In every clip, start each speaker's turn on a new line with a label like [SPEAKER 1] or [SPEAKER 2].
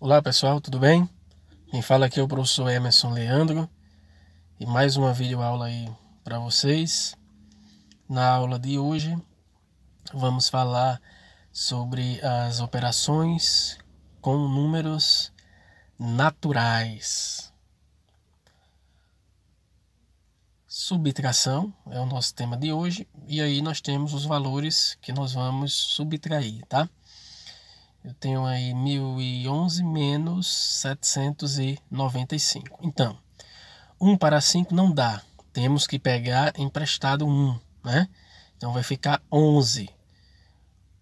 [SPEAKER 1] Olá pessoal, tudo bem? Quem fala aqui é o professor Emerson Leandro e mais uma videoaula aí para vocês. Na aula de hoje vamos falar sobre as operações com números naturais. Subtração é o nosso tema de hoje e aí nós temos os valores que nós vamos subtrair, tá? eu tenho aí 1011 menos 795. Então, 1 para 5 não dá. Temos que pegar emprestado 1, né? Então vai ficar 11.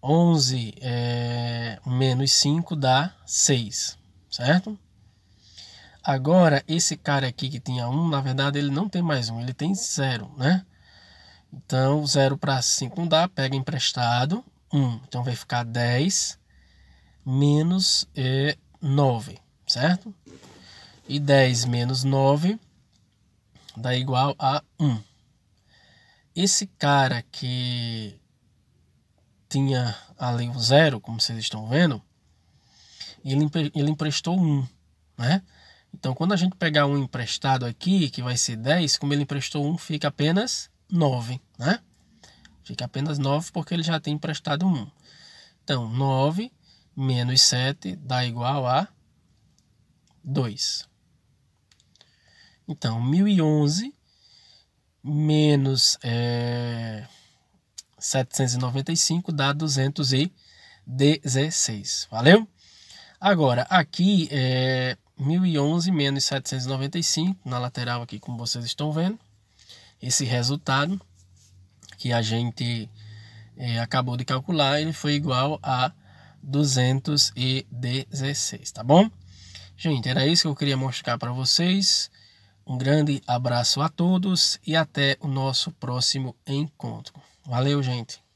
[SPEAKER 1] 11 é, menos 5 dá 6, certo? Agora, esse cara aqui que tinha 1, na verdade ele não tem mais 1, ele tem 0, né? Então, 0 para 5 não dá, pega emprestado 1. Então vai ficar 10 menos é, 9, certo? E 10 menos 9 dá igual a 1. Esse cara que tinha ali o zero, como vocês estão vendo, ele, ele emprestou 1, né? Então, quando a gente pegar um emprestado aqui, que vai ser 10, como ele emprestou 1, fica apenas 9, né? Fica apenas 9 porque ele já tem emprestado 1. Então, 9 menos 7 dá igual a 2. Então, 1011 menos é, 795 dá 216. Valeu? Agora, aqui é 1011 menos 795, na lateral aqui, como vocês estão vendo, esse resultado que a gente é, acabou de calcular, ele foi igual a 216, tá bom? Gente, era isso que eu queria mostrar para vocês. Um grande abraço a todos e até o nosso próximo encontro. Valeu, gente!